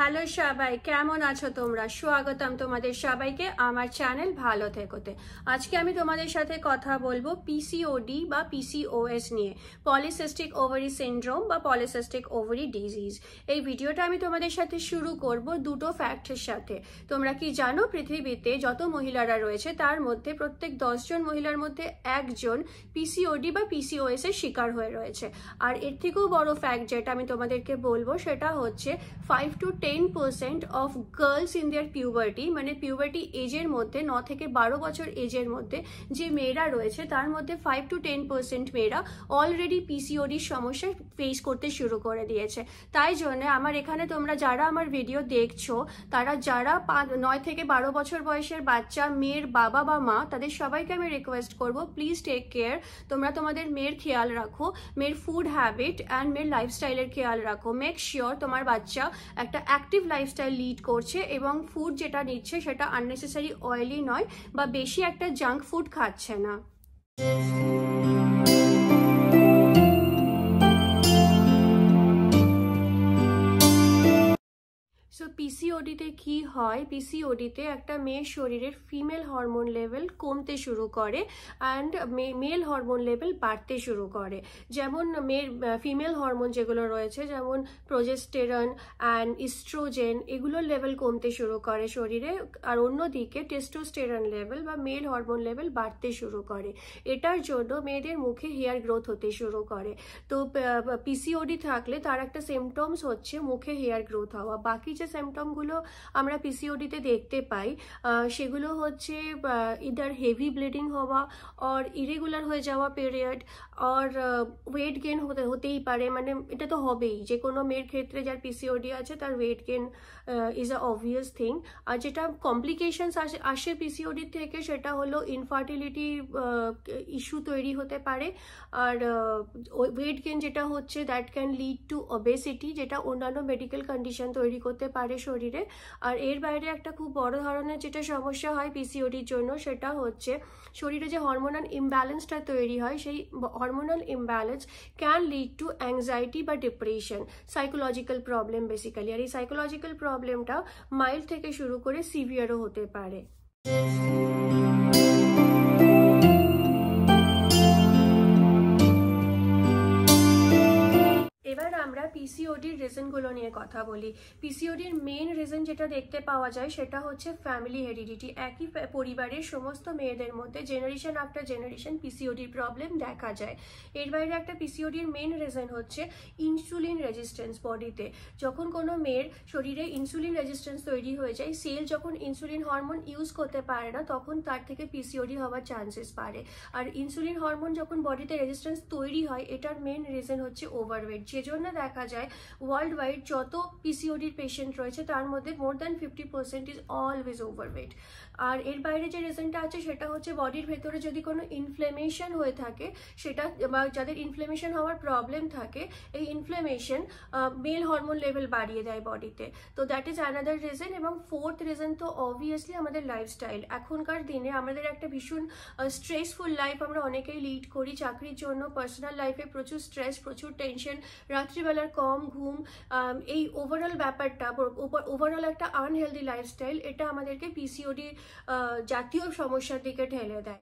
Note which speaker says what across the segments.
Speaker 1: hello সবাই কেমন আছো তোমরা স্বাগতম তোমাদের সবাইকে আমার চ্যানেল ভালো থেকোতে আজকে আমি তোমাদের সাথে কথা বলবো পিসিওডি বা পিসিওএস নিয়ে পলিসিস্টিক ওভারি সিন্ড্রোম বা পলিসিস্টিক ওভারি ডিজিজ এই ভিডিওটা আমি তোমাদের সাথে শুরু করব দুটো ফ্যাক্টের সাথে তোমরা কি জানো পৃথিবীতে যত মহিলারা রয়েছে তার মধ্যে প্রত্যেক দশজন মহিলার মধ্যে একজন পিসিওডি বা পিসিওএস এর শিকার হয়ে রয়েছে আর এর থেকেও বড় ফ্যাক্ট যেটা আমি তোমাদেরকে বলবো সেটা হচ্ছে five to ten percent of girls in their puberty মানে পিউবার্টি এজের মধ্যে ন থেকে বারো বছর এজের মধ্যে যে মেয়েরা রয়েছে তার মধ্যে ফাইভ টু টেন পার্সেন্ট মেয়েরা অলরেডি পিসিওডির সমস্যা ফেস করতে শুরু করে দিয়েছে তাই জন্য আমার এখানে তোমরা যারা আমার ভিডিও দেখছো তারা যারা নয় থেকে বারো বছর বয়সের বাচ্চা মেয়ের বাবা বা মা তাদের সবাইকে আমি রিকোয়েস্ট করব প্লিজ টেক কেয়ার তোমরা তোমাদের মেয়ের খেয়াল রাখো মেয়ের ফুড হ্যাবিট অ্যান্ড মেয়ের লাইফস্টাইলের খেয়াল রাখো মেক শিওর তোমার বাচ্চা একটা অ্যাক্টিভ লাইফস্টাইল লিড করছে এবং ফুড যেটা নিচ্ছে সেটা আননেসেসারি অয়েলি নয় বা বেশি একটা জাঙ্ক ফুড খাচ্ছে না সো পিসিওডিতে কি হয় পিসিওডিতে একটা মেয়ের শরীরের ফিমেল হরমোন লেভেল কমতে শুরু করে অ্যান্ড মেল হরমোন লেভেল বাড়তে শুরু করে যেমন মেয়ের ফিমেল হরমোন যেগুলো রয়েছে যেমন প্রোজেস্টেরন অ্যান্ড ইস্ট্রোজেন এগুলোর লেভেল কমতে শুরু করে শরীরে আর অন্যদিকে টেস্টোস্টেরন লেভেল বা মেল হরমোন লেভেল বাড়তে শুরু করে এটার জন্য মেয়েদের মুখে হেয়ার গ্রোথ হতে শুরু করে তো পিসিওডি থাকলে তার একটা সিমটমস হচ্ছে মুখে হেয়ার গ্রোথ হওয়া বাকি যে সিমটমগুলো আমরা পিসিওডিতে দেখতে পাই সেগুলো হচ্ছে ইদার হেভি ব্লিডিং হওয়া অর ইরেগুলার হয়ে যাওয়া পিরিয়ড অর ওয়েট গেন হতে হতেই পারে মানে এটা তো হবেই যে কোনো মেয়ের ক্ষেত্রে যার পিসিওডি আছে তার weight gain is a obvious thing আর যেটা কমপ্লিকেশনস আসে আসে পিসিওডির থেকে সেটা হলো ইনফার্টিলিটি ইস্যু তৈরি হতে পারে আর ওয়েট গেন যেটা হচ্ছে that can lead to obesity যেটা অন্যান্য মেডিকেল কন্ডিশন তৈরি করতে পারে শরীরে আর এর বাইরে একটা খুব বড় ধরনের যেটা সমস্যা হয় পিসিওডির জন্য সেটা হচ্ছে শরীরে যে হরমোনাল ইমব্যালেন্সটা তৈরি হয় সেই hormonal imbalance can lead to anxiety বা ডিপ্রেশন সাইকোলজিক্যাল প্রবলেম বেসিক্যালি আর এই সাইকোলজিক্যাল প্রবলেমটা মাইল্ড থেকে শুরু করে সিভিয়ারও হতে পারে পিসিওডির রিজনগুলো নিয়ে কথা বলি পিসিওডির মেন রিজন যেটা দেখতে পাওয়া যায় সেটা হচ্ছে ফ্যামিলি হেরিডিটি একই পরিবারের সমস্ত মেয়েদের মধ্যে জেনারেশন আফটার জেনারেশন পিসিওডির প্রবলেম দেখা যায় এর বাইরে একটা পিসিওডির মেন রিজন হচ্ছে ইনসুলিন রেজিস্ট্যান্স বডিতে যখন কোনো মেয়ের শরীরে ইনসুলিন রেজিস্ট্যান্স তৈরি হয়ে যায় সেল যখন ইনসুলিন হরমোন ইউজ করতে পারে না তখন তার থেকে পিসিওডি হওয়ার চান্সেস পারে আর ইনসুলিন হরমোন যখন বডিতে রেজিস্ট্যান্স তৈরি হয় এটার মেন রিজন হচ্ছে ওভারওয়েট যে জন্য দেখা যায় ওয়ার্ল্ড ওয়াইড যত পিসিওডির পেশেন্ট রয়েছে তার মধ্যে more than fifty percent is always overweight আর এর বাইরে যে রিজনটা আছে সেটা হচ্ছে বডির ভেতরে যদি কোনো ইনফ্লেমেশন হয়ে থাকে সেটা বা যাদের ইনফ্লেমেশন হওয়ার প্রবলেম থাকে এই ইনফ্লেমেশন মেল হরমোন লেভেল বাড়িয়ে দেয় বডিতে তো দ্যাট ইজ অ্যানাদার রিজন এবং ফোর্থ রিজন তো অবভিয়াসলি আমাদের লাইফস্টাইল এখনকার দিনে আমাদের একটা ভীষণ স্ট্রেসফুল লাইফ আমরা অনেকেই লিড করি চাকরির জন্য পার্সোনাল লাইফে প্রচুর স্ট্রেস প্রচুর টেনশন রাত্রিবেলার কম ঘুম এই ওভারঅল ব্যাপারটা ওভারঅল একটা আনহেলদি লাইফস্টাইল এটা আমাদেরকে পিসিওডি জাতীয় সমস্যার দিকে ঠেলে দেয়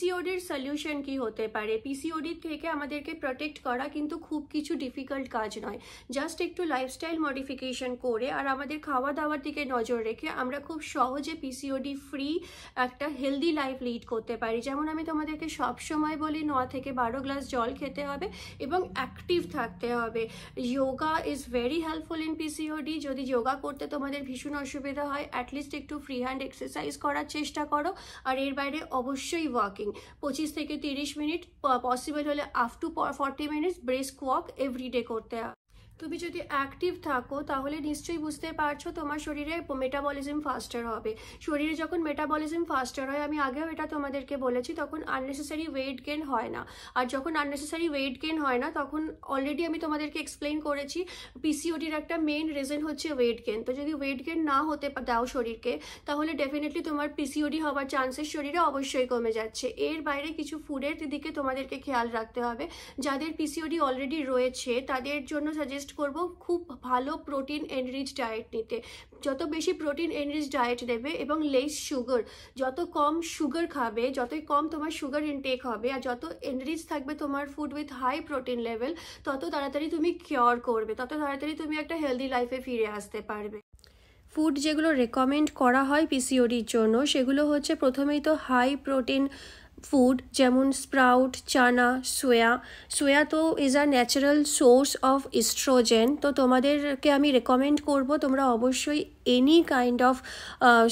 Speaker 1: পিসিওডির সলিউশন কি হতে পারে পিসিওডির থেকে আমাদেরকে প্রোটেক্ট করা কিন্তু খুব কিছু ডিফিকাল্ট কাজ নয় জাস্ট একটু লাইফস্টাইল মডিফিকেশন করে আর আমাদের খাওয়া দাওয়ার দিকে নজর রেখে আমরা খুব সহজে পিসিওডি ফ্রি একটা হেলদি লাইফ লিড করতে পারি যেমন আমি তোমাদেরকে সব সময় বলি ন থেকে বারো গ্লাস জল খেতে হবে এবং অ্যাক্টিভ থাকতে হবে yoga is very helpful in PCOD যদি যোগা করতে তোমাদের ভীষণ অসুবিধা হয় অ্যাটলিস্ট একটু ফ্রি হ্যান্ড এক্সারসাইজ করার চেষ্টা করো আর এর বাইরে অবশ্যই ওয়াকিং পঁচিশ থেকে তিরিশ মিনিট পসিবল হলে up to forty minutes brisk walk everyday করতে তুমি যদি অ্যাক্টিভ থাকো তাহলে নিশ্চয়ই বুঝতে পারছো তোমার শরীরে মেটাবলিজম ফাস্টার হবে শরীরে যখন মেটাবলিজম ফাস্টার হয় আমি আগেও এটা তোমাদেরকে বলেছি তখন আননেসেসারি ওয়েট গেন হয় না আর যখন আননেসেসারি ওয়েট গেন হয় না তখন অলরেডি আমি তোমাদেরকে এক্সপ্লেন করেছি পিসিওডির একটা মেন রিজন হচ্ছে ওয়েট গেন তো যদি ওয়েট গেন না হতে দাও শরীরকে তাহলে ডেফিনেটলি তোমার পিসিওডি হওয়ার চান্সেস শরীরে অবশ্যই কমে যাচ্ছে এর বাইরে কিছু ফুডের দিকে তোমাদেরকে খেয়াল রাখতে হবে যাদের পিসিওডি অলরেডি রয়েছে তাদের জন্য সাজেস্ট সাজেস্ট করব খুব ভালো প্রোটিন এনরিচ ডায়েট নিতে যত বেশি প্রোটিন এনরিচ ডায়েট নেবে এবং লেস সুগার যত কম সুগার খাবে যতই কম তোমার সুগার ইনটেক হবে আর যত এনরিচ থাকবে তোমার food with high protein level তত তাড়াতাড়ি তুমি কিওর করবে তত তাড়াতাড়ি তুমি একটা হেলদি লাইফে ফিরে আসতে পারবে ফুড যেগুলো রেকমেন্ড করা হয় পিসিওডির জন্য সেগুলো হচ্ছে প্রথমেই তো হাই প্রোটিন ফুড যেমন স্প্রাউট চানা সোয়া সোয়া তো is a natural source of estrogen তো তোমাদেরকে আমি রেকমেন্ড করব তোমরা অবশ্যই any kind of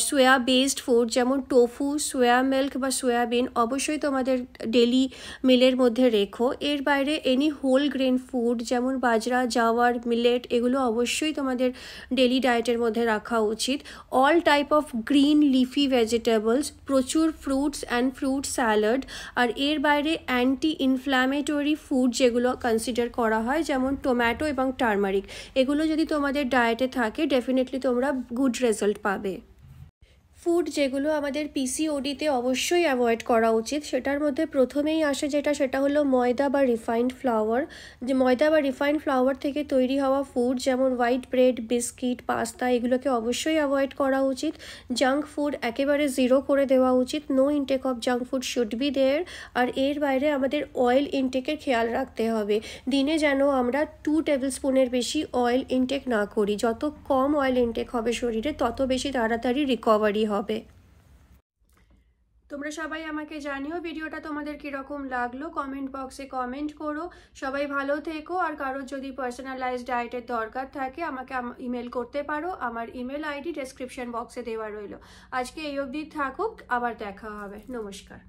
Speaker 1: soya based food যেমন টোফু সোয়া মিল্ক বা সোয়াবিন অবশ্যই তোমাদের ডেলি মিলের মধ্যে রেখো এর বাইরে এনি হোল গ্রেন ফুড যেমন বাজরা জাওয়ার মিলেট এগুলো অবশ্যই তোমাদের ডেলি ডায়েটের মধ্যে রাখা উচিত all type of green leafy vegetables প্রচুর fruits and fruit salad salad আর এর বাইরে অ্যান্টি ইনফ্ল্যামেটরি ফুড যেগুলো কনসিডার করা হয় যেমন টোম্যাটো এবং টার্মারিক এগুলো যদি তোমাদের ডায়েটে থাকে ডেফিনেটলি তোমরা গুড রেজাল্ট পাবে ফুড যেগুলো আমাদের পিসিওডিতে অবশ্যই অ্যাভয়েড করা উচিত সেটার মধ্যে প্রথমেই আসে যেটা সেটা হলো ময়দা বা রিফাইন্ড ফ্লাওয়ার যে ময়দা বা রিফাইন্ড ফ্লাওয়ার থেকে তৈরি হওয়া ফুড যেমন হোয়াইট ব্রেড বিস্কিট পাস্তা এগুলোকে অবশ্যই অ্যাভয়েড করা উচিত জাঙ্ক ফুড একেবারে জিরো করে দেওয়া উচিত no intake of junk food should be there আর এর বাইরে আমাদের অয়েল ইনটেকের খেয়াল রাখতে হবে দিনে যেন আমরা টু টেবিল স্পুনের বেশি অয়েল ইনটেক না করি যত কম অয়েল ইনটেক হবে শরীরে তত বেশি তাড়াতাড়ি রিকভারি হবে তোমরা সবাই আমাকে জানিও ভিডিওটা তোমাদের কীরকম লাগলো কমেন্ট বক্সে কমেন্ট করো সবাই ভালো থেকো আর কারোর যদি পার্সোনালাইজড ডায়েটের দরকার থাকে আমাকে ইমেল করতে পারো আমার ইমেল আইডি ডেসক্রিপশন বক্সে দেওয়া রইল আজকে এই অবধি থাকুক আবার দেখা হবে নমস্কার